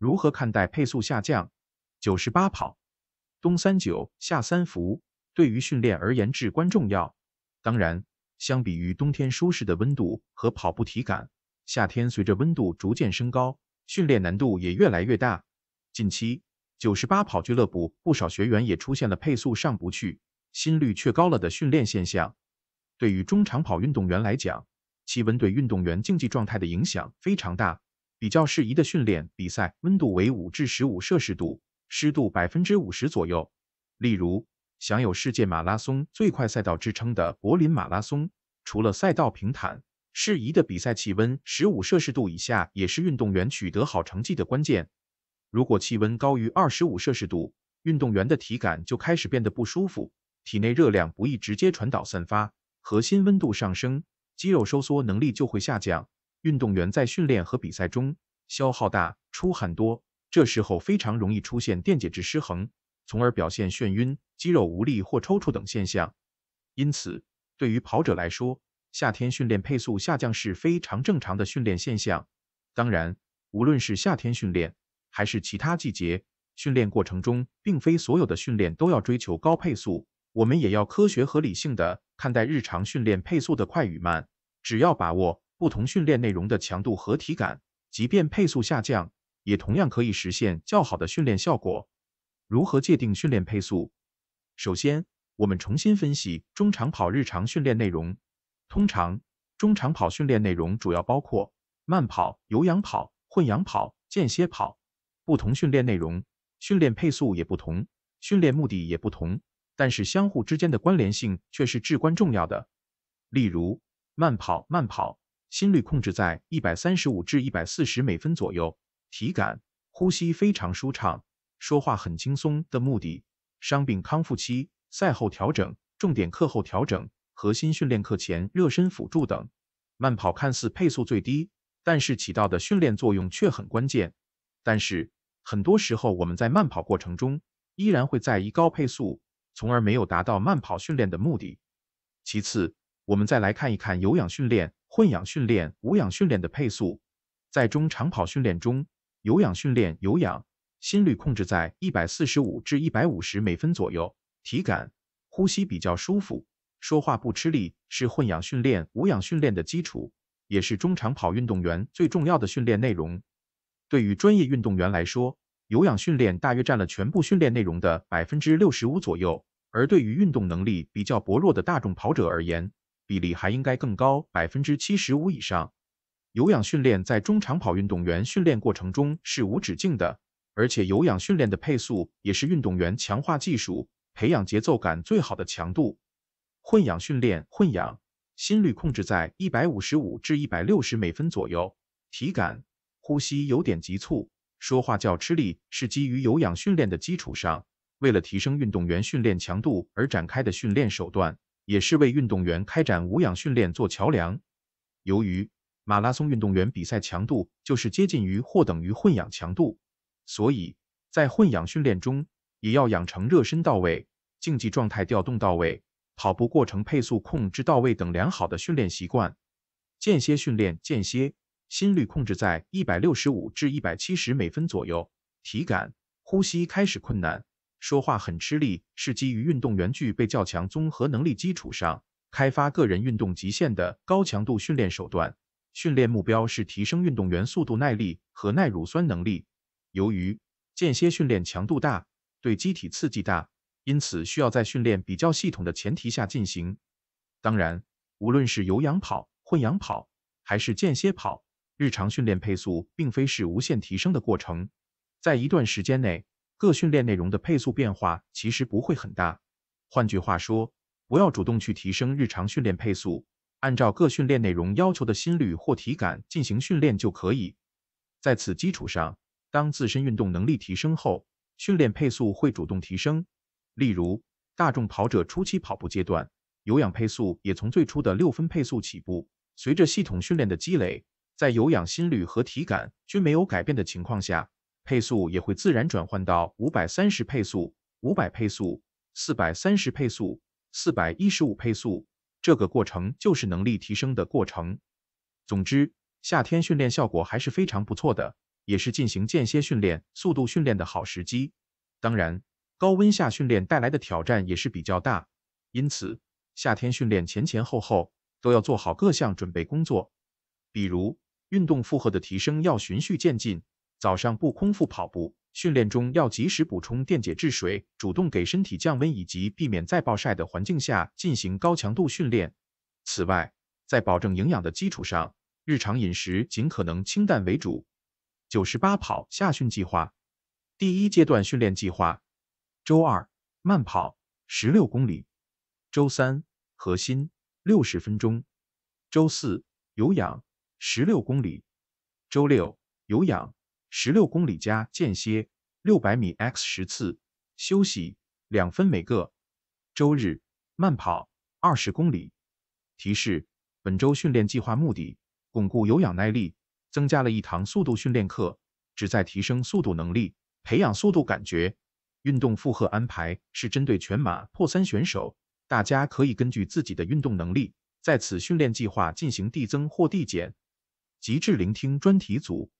如何看待配速下降？九十八跑冬三九夏三伏，对于训练而言至关重要。当然，相比于冬天舒适的温度和跑步体感，夏天随着温度逐渐升高，训练难度也越来越大。近期，九十八跑俱乐部不少学员也出现了配速上不去，心率却高了的训练现象。对于中长跑运动员来讲，气温对运动员竞技状态的影响非常大。比较适宜的训练比赛温度为五至十五摄氏度，湿度百分之五十左右。例如，享有世界马拉松最快赛道之称的柏林马拉松，除了赛道平坦，适宜的比赛气温十五摄氏度以下也是运动员取得好成绩的关键。如果气温高于二十五摄氏度，运动员的体感就开始变得不舒服，体内热量不易直接传导散发，核心温度上升，肌肉收缩能力就会下降。运动员在训练和比赛中消耗大、出汗多，这时候非常容易出现电解质失衡，从而表现眩晕、肌肉无力或抽搐等现象。因此，对于跑者来说，夏天训练配速下降是非常正常的训练现象。当然，无论是夏天训练还是其他季节，训练过程中并非所有的训练都要追求高配速，我们也要科学合理性的看待日常训练配速的快与慢，只要把握。不同训练内容的强度和体感，即便配速下降，也同样可以实现较好的训练效果。如何界定训练配速？首先，我们重新分析中长跑日常训练内容。通常，中长跑训练内容主要包括慢跑、有氧跑、混氧跑、间歇跑。不同训练内容，训练配速也不同，训练目的也不同，但是相互之间的关联性却是至关重要的。例如，慢跑，慢跑。心率控制在一百三十五至一百四十每分左右，体感呼吸非常舒畅，说话很轻松的目的。伤病康复期、赛后调整、重点课后调整、核心训练课前热身辅助等。慢跑看似配速最低，但是起到的训练作用却很关键。但是很多时候我们在慢跑过程中依然会在意高配速，从而没有达到慢跑训练的目的。其次，我们再来看一看有氧训练。混氧训练、无氧训练的配速，在中长跑训练中，有氧训练有氧心率控制在一百四十五至一百五十每分左右，体感呼吸比较舒服，说话不吃力，是混氧训练、无氧训练的基础，也是中长跑运动员最重要的训练内容。对于专业运动员来说，有氧训练大约占了全部训练内容的百分之六十五左右，而对于运动能力比较薄弱的大众跑者而言，比例还应该更高，百分之七十五以上。有氧训练在中长跑运动员训练过程中是无止境的，而且有氧训练的配速也是运动员强化技术、培养节奏感最好的强度。混氧训练，混氧心率控制在一百五十五至一百六十每分左右，体感呼吸有点急促，说话较吃力，是基于有氧训练的基础上，为了提升运动员训练强度而展开的训练手段。也是为运动员开展无氧训练做桥梁。由于马拉松运动员比赛强度就是接近于或等于混氧强度，所以在混氧训练中也要养成热身到位、竞技状态调动到位、跑步过程配速控制到位等良好的训练习惯。间歇训练，间歇心率控制在一百六十五至一百七十每分左右，体感呼吸开始困难。说话很吃力，是基于运动员具备较强综合能力基础上，开发个人运动极限的高强度训练手段。训练目标是提升运动员速度、耐力和耐乳酸能力。由于间歇训练强度大，对机体刺激大，因此需要在训练比较系统的前提下进行。当然，无论是有氧跑、混氧跑还是间歇跑，日常训练配速并非是无限提升的过程，在一段时间内。各训练内容的配速变化其实不会很大，换句话说，不要主动去提升日常训练配速，按照各训练内容要求的心率或体感进行训练就可以。在此基础上，当自身运动能力提升后，训练配速会主动提升。例如，大众跑者初期跑步阶段，有氧配速也从最初的六分配速起步，随着系统训练的积累，在有氧心率和体感均没有改变的情况下。配速也会自然转换到五百三十配速、五百配速、四百三十配速、四百一十五配速，这个过程就是能力提升的过程。总之，夏天训练效果还是非常不错的，也是进行间歇训练、速度训练的好时机。当然，高温下训练带来的挑战也是比较大，因此夏天训练前前后后都要做好各项准备工作，比如运动负荷的提升要循序渐进。早上不空腹跑步，训练中要及时补充电解质水，主动给身体降温，以及避免在暴晒的环境下进行高强度训练。此外，在保证营养的基础上，日常饮食尽可能清淡为主。九十八跑下训计划，第一阶段训练计划：周二慢跑十六公里，周三核心六十分钟，周四有氧十六公里，周六有氧。十六公里加间歇六百米 x 十次，休息两分每个。周日慢跑二十公里。提示：本周训练计划目的巩固有氧耐力，增加了一堂速度训练课，旨在提升速度能力，培养速度感觉。运动负荷安排是针对全马破三选手，大家可以根据自己的运动能力，在此训练计划进行递增或递减。极致聆听专题组。